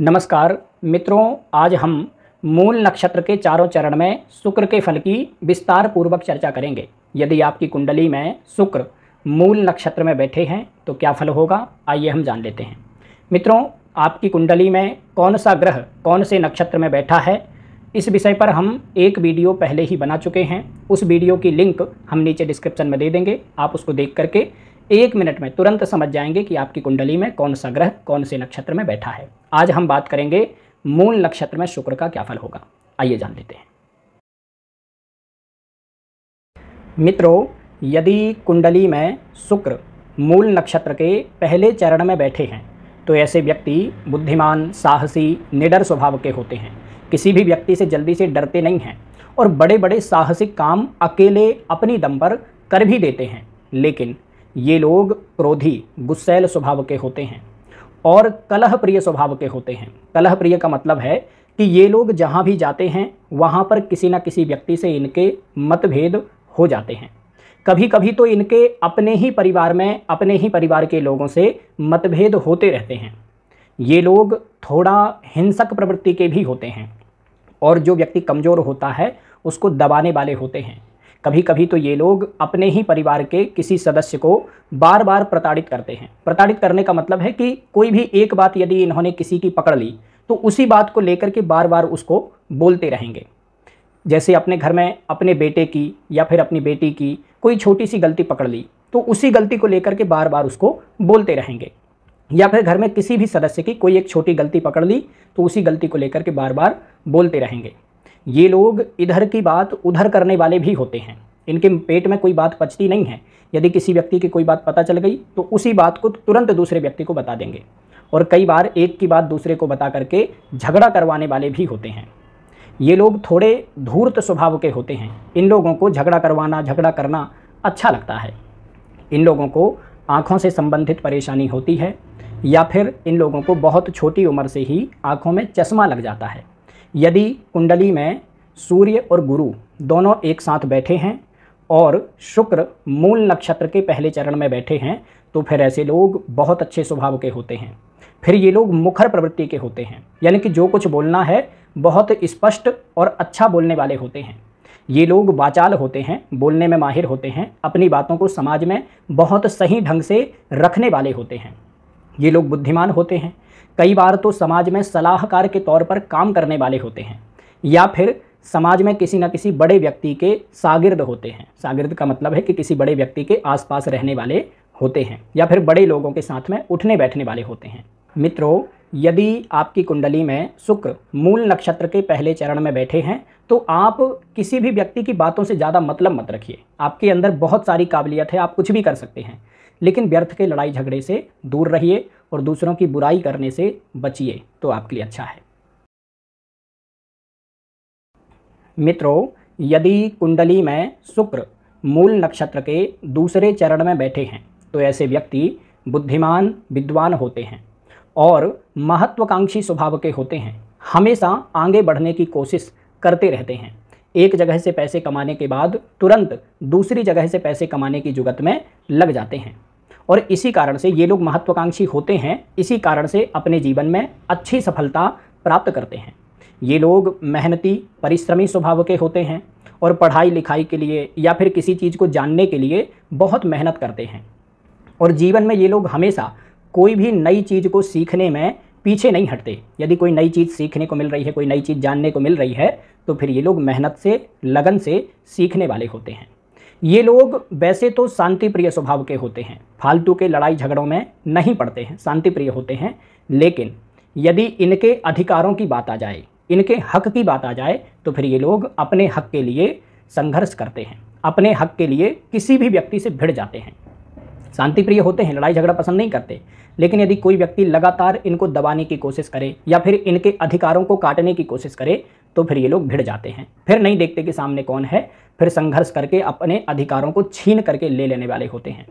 नमस्कार मित्रों आज हम मूल नक्षत्र के चारों चरण में शुक्र के फल की विस्तार पूर्वक चर्चा करेंगे यदि आपकी कुंडली में शुक्र मूल नक्षत्र में बैठे हैं तो क्या फल होगा आइए हम जान लेते हैं मित्रों आपकी कुंडली में कौन सा ग्रह कौन से नक्षत्र में बैठा है इस विषय पर हम एक वीडियो पहले ही बना चुके हैं उस वीडियो की लिंक हम नीचे डिस्क्रिप्शन में दे देंगे आप उसको देख करके एक मिनट में तुरंत समझ जाएंगे कि आपकी कुंडली में कौन सा ग्रह कौन से नक्षत्र में बैठा है आज हम बात करेंगे मूल नक्षत्र में शुक्र का क्या फल होगा आइए जान लेते हैं मित्रों यदि कुंडली में शुक्र मूल नक्षत्र के पहले चरण में बैठे हैं तो ऐसे व्यक्ति बुद्धिमान साहसी निडर स्वभाव के होते हैं किसी भी व्यक्ति से जल्दी से डरते नहीं हैं और बड़े बड़े साहसिक काम अकेले अपनी दम पर कर भी देते हैं लेकिन ये लोग क्रोधी गुस्सैल स्वभाव के होते हैं और कलह प्रिय स्वभाव के होते हैं कलह प्रिय का मतलब है कि ये लोग जहाँ भी जाते हैं वहाँ पर किसी न किसी व्यक्ति से इनके मतभेद हो जाते हैं कभी कभी तो इनके अपने ही परिवार में अपने ही परिवार के लोगों से मतभेद होते रहते हैं ये लोग थोड़ा हिंसक प्रवृत्ति के भी होते हैं और जो व्यक्ति कमज़ोर होता है उसको दबाने वाले होते हैं कभी कभी तो ये लोग अपने ही परिवार के किसी सदस्य को बार बार प्रताड़ित करते हैं प्रताड़ित करने का मतलब है कि कोई भी एक बात यदि इन्होंने किसी की पकड़ ली तो उसी बात को लेकर के बार बार उसको बोलते रहेंगे जैसे अपने घर में अपने बेटे की या फिर अपनी बेटी की कोई छोटी सी गलती पकड़ ली तो उसी गलती को लेकर के बार बार उसको बोलते रहेंगे या फिर घर में किसी भी सदस्य की कोई एक छोटी गलती पकड़ ली तो उसी गलती को लेकर के बार बार बोलते रहेंगे ये लोग इधर की बात उधर करने वाले भी होते हैं इनके पेट में कोई बात पचती नहीं है यदि किसी व्यक्ति की कोई बात पता चल गई तो उसी बात को तुरंत दूसरे व्यक्ति को बता देंगे और कई बार एक की बात दूसरे को बता करके झगड़ा करवाने वाले भी होते हैं ये लोग थोड़े धूर्त स्वभाव के होते हैं इन लोगों को झगड़ा करवाना झगड़ा करना अच्छा लगता है इन लोगों को आँखों से संबंधित परेशानी होती है या फिर इन लोगों को बहुत छोटी उम्र से ही आँखों में चश्मा लग जाता है यदि कुंडली में सूर्य और गुरु दोनों एक साथ बैठे हैं और शुक्र मूल नक्षत्र के पहले चरण में बैठे हैं तो फिर ऐसे लोग बहुत अच्छे स्वभाव के होते हैं फिर ये लोग मुखर प्रवृत्ति के होते हैं यानी कि जो कुछ बोलना है बहुत स्पष्ट और अच्छा बोलने वाले होते हैं ये लोग वाचाल होते हैं बोलने में माहिर होते हैं अपनी बातों को समाज में बहुत सही ढंग से रखने वाले होते हैं ये लोग बुद्धिमान होते हैं कई बार तो समाज में सलाहकार के तौर पर काम करने वाले होते हैं या फिर समाज में किसी न किसी बड़े व्यक्ति के सागिर्द होते हैं सागिर्द का मतलब है कि किसी बड़े व्यक्ति के आसपास रहने वाले होते हैं या फिर बड़े लोगों के साथ में उठने बैठने वाले होते हैं मित्रों यदि आपकी कुंडली में शुक्र मूल नक्षत्र के पहले चरण में बैठे हैं तो आप किसी भी व्यक्ति की बातों से ज़्यादा मतलब मत रखिए आपके अंदर बहुत सारी काबिलियत है आप कुछ भी कर सकते हैं लेकिन व्यर्थ के लड़ाई झगड़े से दूर रहिए और दूसरों की बुराई करने से बचिए तो आपके लिए अच्छा है मित्रों यदि कुंडली में शुक्र मूल नक्षत्र के दूसरे चरण में बैठे हैं तो ऐसे व्यक्ति बुद्धिमान विद्वान होते हैं और महत्वाकांक्षी स्वभाव के होते हैं हमेशा आगे बढ़ने की कोशिश करते रहते हैं एक जगह से पैसे कमाने के बाद तुरंत दूसरी जगह से पैसे कमाने की जुगत में लग जाते हैं और इसी कारण से ये लोग महत्वाकांक्षी होते हैं इसी कारण से अपने जीवन में अच्छी सफलता प्राप्त करते हैं ये लोग मेहनती परिश्रमी स्वभाव के होते हैं और पढ़ाई लिखाई के लिए या फिर किसी चीज़ को जानने के लिए बहुत मेहनत करते हैं और जीवन में ये लोग हमेशा कोई भी नई चीज़ को सीखने में पीछे नहीं हटते यदि कोई नई चीज़ सीखने को मिल रही है कोई नई चीज़ जानने को मिल रही है तो फिर ये लोग मेहनत से लगन से सीखने वाले होते हैं ये लोग वैसे तो शांति प्रिय स्वभाव के होते हैं फालतू के लड़ाई झगड़ों में नहीं पड़ते हैं शांति प्रिय होते हैं लेकिन यदि इनके अधिकारों की बात आ जाए इनके हक की बात आ जाए तो फिर ये लोग अपने हक के लिए संघर्ष करते हैं अपने हक के लिए किसी भी व्यक्ति से भिड़ जाते हैं शांति प्रिय होते हैं लड़ाई झगड़ा पसंद नहीं करते लेकिन यदि कोई व्यक्ति लगातार इनको दबाने की कोशिश करे या फिर इनके अधिकारों को काटने की कोशिश करे तो फिर ये लोग भिड़ जाते हैं फिर नहीं देखते कि सामने कौन है फिर संघर्ष करके अपने अधिकारों को छीन करके ले लेने वाले होते हैं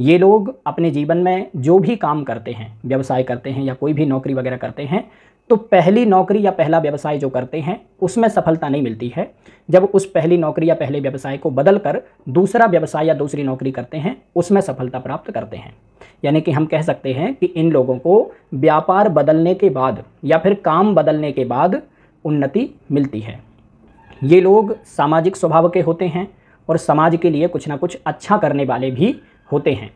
ये लोग अपने जीवन में जो भी काम करते हैं व्यवसाय करते हैं या कोई भी नौकरी वगैरह करते हैं तो पहली नौकरी या पहला व्यवसाय जो करते हैं उसमें सफलता नहीं मिलती है जब उस पहली नौकरी या पहले व्यवसाय को बदल कर दूसरा व्यवसाय या दूसरी नौकरी करते हैं उसमें सफलता प्राप्त करते हैं यानी कि हम कह सकते हैं कि इन लोगों को व्यापार बदलने के बाद या फिर काम बदलने के बाद उन्नति मिलती है ये लोग सामाजिक स्वभाव के होते हैं और समाज के लिए कुछ ना कुछ अच्छा करने वाले भी होते हैं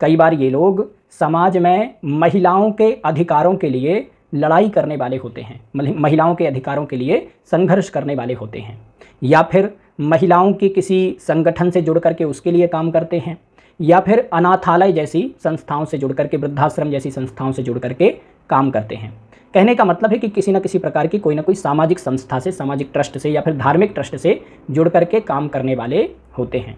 कई बार ये लोग समाज में महिलाओं के अधिकारों के लिए लड़ाई करने वाले होते हैं महिलाओं के अधिकारों के लिए संघर्ष करने वाले होते हैं या फिर महिलाओं के किसी संगठन से जुड़ करके उसके लिए काम करते हैं या फिर अनाथालय जैसी संस्थाओं से जुड़ करके वृद्धाश्रम जैसी संस्थाओं से जुड़ करके काम करते हैं कहने का मतलब है कि किसी न किसी प्रकार की कोई ना कोई सामाजिक संस्था से सामाजिक ट्रस्ट से या फिर धार्मिक ट्रस्ट से जुड़ करके काम करने वाले होते हैं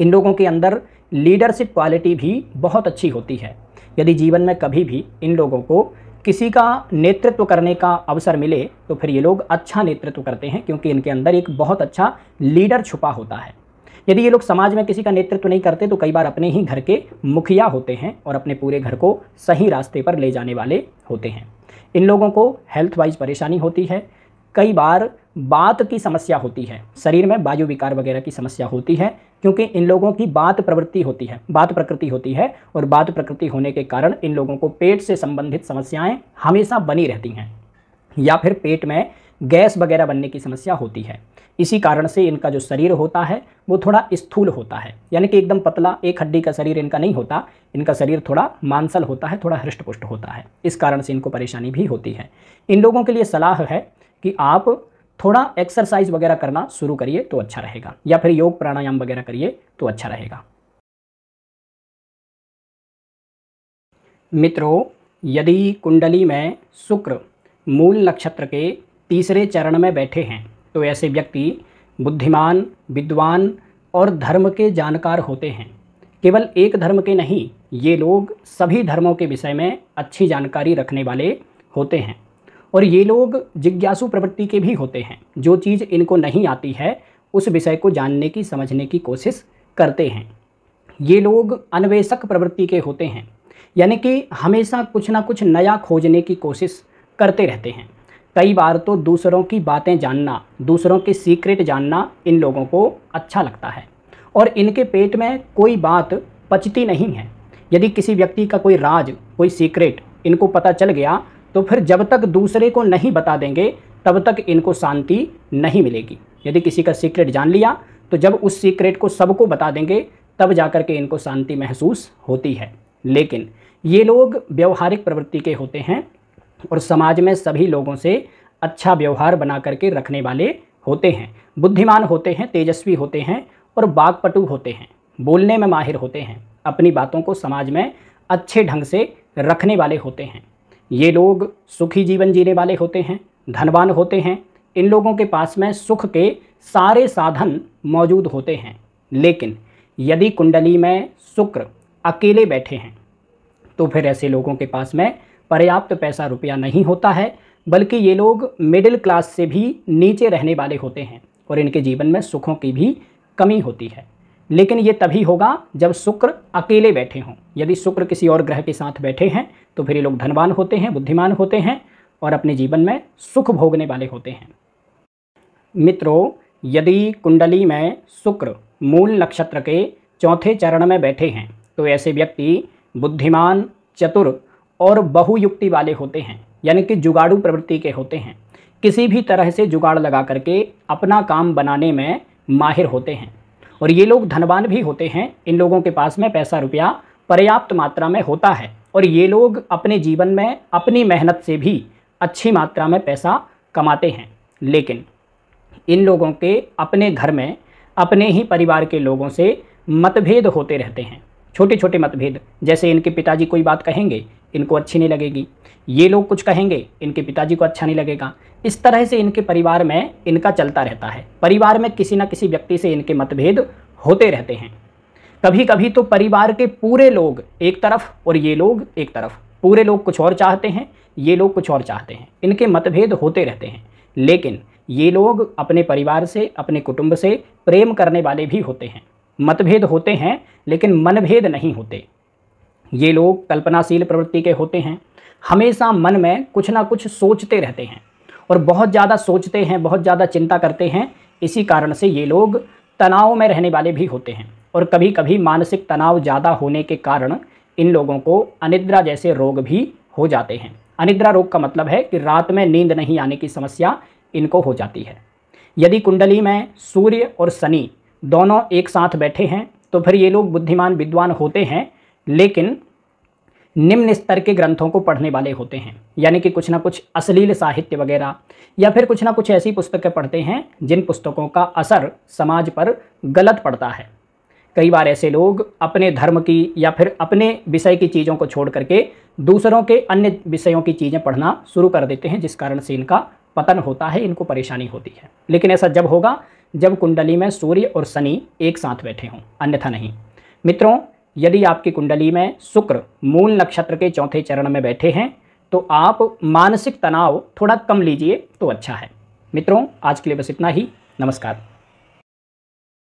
इन लोगों के अंदर लीडरशिप क्वालिटी भी बहुत अच्छी होती है यदि जीवन में कभी भी इन लोगों को किसी का नेतृत्व करने का अवसर मिले तो फिर ये लोग अच्छा नेतृत्व करते हैं क्योंकि इनके अंदर एक बहुत अच्छा लीडर छुपा होता है यदि ये लोग समाज में किसी का नेतृत्व नहीं करते तो कई बार अपने ही घर के मुखिया होते हैं और अपने पूरे घर को सही रास्ते पर ले जाने वाले होते हैं इन लोगों को हेल्थ वाइज परेशानी होती है कई बार बात की समस्या होती है शरीर में वायु विकार वगैरह की समस्या होती है क्योंकि इन लोगों की बात प्रवृत्ति होती है बात प्रकृति होती है और बात प्रकृति होने के कारण इन लोगों को पेट से संबंधित समस्याएं हमेशा बनी रहती हैं या फिर पेट में गैस वगैरह बनने की समस्या होती है इसी कारण से इनका जो शरीर होता है वो थोड़ा स्थूल होता है यानी कि एकदम पतला एक हड्डी का शरीर इनका नहीं होता इनका शरीर थोड़ा मांसल होता है थोड़ा हृष्टपुष्ट होता है इस कारण से इनको परेशानी भी होती है इन लोगों के लिए सलाह है कि आप थोड़ा एक्सरसाइज वगैरह करना शुरू करिए तो अच्छा रहेगा या फिर योग प्राणायाम वगैरह करिए तो अच्छा रहेगा मित्रों यदि कुंडली में शुक्र मूल नक्षत्र के तीसरे चरण में बैठे हैं तो ऐसे व्यक्ति बुद्धिमान विद्वान और धर्म के जानकार होते हैं केवल एक धर्म के नहीं ये लोग सभी धर्मों के विषय में अच्छी जानकारी रखने वाले होते हैं और ये लोग जिज्ञासु प्रवृत्ति के भी होते हैं जो चीज़ इनको नहीं आती है उस विषय को जानने की समझने की कोशिश करते हैं ये लोग अन्वेषक प्रवृत्ति के होते हैं यानी कि हमेशा कुछ ना कुछ नया खोजने की कोशिश करते रहते हैं कई बार तो दूसरों की बातें जानना दूसरों के सीक्रेट जानना इन लोगों को अच्छा लगता है और इनके पेट में कोई बात पचती नहीं है यदि किसी व्यक्ति का कोई राज कोई सीक्रेट इनको पता चल गया तो फिर जब तक दूसरे को नहीं बता देंगे तब तक इनको शांति नहीं मिलेगी यदि किसी का सीक्रेट जान लिया तो जब उस सीक्रेट को सबको बता देंगे तब जा कर के इनको शांति महसूस होती है लेकिन ये लोग व्यवहारिक प्रवृत्ति के होते हैं और समाज में सभी लोगों से अच्छा व्यवहार बना करके रखने वाले होते हैं बुद्धिमान होते हैं तेजस्वी होते हैं और बागपटु होते हैं बोलने में माहिर होते हैं अपनी बातों को समाज में अच्छे ढंग से रखने वाले होते हैं ये लोग सुखी जीवन जीने वाले होते हैं धनवान होते हैं इन लोगों के पास में सुख के सारे साधन मौजूद होते हैं लेकिन यदि कुंडली में शुक्र अकेले बैठे हैं तो फिर ऐसे लोगों के पास में पर्याप्त पैसा रुपया नहीं होता है बल्कि ये लोग मिडिल क्लास से भी नीचे रहने वाले होते हैं और इनके जीवन में सुखों की भी कमी होती है लेकिन ये तभी होगा जब शुक्र अकेले बैठे हों यदि शुक्र किसी और ग्रह के साथ बैठे हैं तो फिर ये लोग धनवान होते हैं बुद्धिमान होते हैं और अपने जीवन में सुख भोगने वाले होते हैं मित्रों यदि कुंडली में शुक्र मूल नक्षत्र के चौथे चरण में बैठे हैं तो ऐसे व्यक्ति बुद्धिमान चतुर और बहुयुक्ति वाले होते हैं यानी कि जुगाड़ू प्रवृत्ति के होते हैं किसी भी तरह से जुगाड़ लगा करके अपना काम बनाने में माहिर होते हैं और ये लोग धनवान भी होते हैं इन लोगों के पास में पैसा रुपया पर्याप्त मात्रा में होता है और ये लोग अपने जीवन में अपनी मेहनत से भी अच्छी मात्रा में पैसा कमाते हैं लेकिन इन लोगों के अपने घर में अपने ही परिवार के लोगों से मतभेद होते रहते हैं छोटे छोटे मतभेद जैसे इनके पिताजी कोई बात कहेंगे इनको अच्छी नहीं लगेगी ये लोग कुछ कहेंगे इनके पिताजी को अच्छा नहीं लगेगा इस तरह से इनके परिवार में इनका चलता रहता है परिवार में किसी न किसी व्यक्ति से इनके मतभेद होते रहते हैं कभी कभी तो परिवार के पूरे लोग एक तरफ और ये लोग एक तरफ पूरे लोग कुछ और चाहते हैं ये लोग कुछ और चाहते हैं इनके मतभेद होते रहते हैं लेकिन ये लोग अपने परिवार से अपने कुटुंब से प्रेम करने वाले भी होते हैं मतभेद होते हैं लेकिन मनभेद नहीं होते ये लोग कल्पनाशील प्रवृत्ति के होते हैं हमेशा मन में कुछ ना कुछ सोचते रहते हैं और बहुत ज़्यादा सोचते हैं बहुत ज़्यादा चिंता करते हैं इसी कारण से ये लोग तनाव में रहने वाले भी होते हैं और कभी कभी मानसिक तनाव ज़्यादा होने के कारण इन लोगों को अनिद्रा जैसे रोग भी हो जाते हैं अनिद्रा रोग का मतलब है कि रात में नींद नहीं आने की समस्या इनको हो जाती है यदि कुंडली में सूर्य और शनि दोनों एक साथ बैठे हैं तो फिर ये लोग बुद्धिमान विद्वान होते हैं लेकिन निम्न स्तर के ग्रंथों को पढ़ने वाले होते हैं यानी कि कुछ ना कुछ अश्लील साहित्य वगैरह या फिर कुछ ना कुछ ऐसी पुस्तकें पढ़ते हैं जिन पुस्तकों का असर समाज पर गलत पड़ता है कई बार ऐसे लोग अपने धर्म की या फिर अपने विषय की चीज़ों को छोड़ करके दूसरों के अन्य विषयों की चीज़ें पढ़ना शुरू कर देते हैं जिस कारण से इनका पतन होता है इनको परेशानी होती है लेकिन ऐसा जब होगा जब कुंडली में सूर्य और शनि एक साथ बैठे हों अन्यथा नहीं मित्रों यदि आपकी कुंडली में शुक्र मूल नक्षत्र के चौथे चरण में बैठे हैं तो आप मानसिक तनाव थोड़ा कम लीजिए तो अच्छा है मित्रों आज के लिए बस इतना ही नमस्कार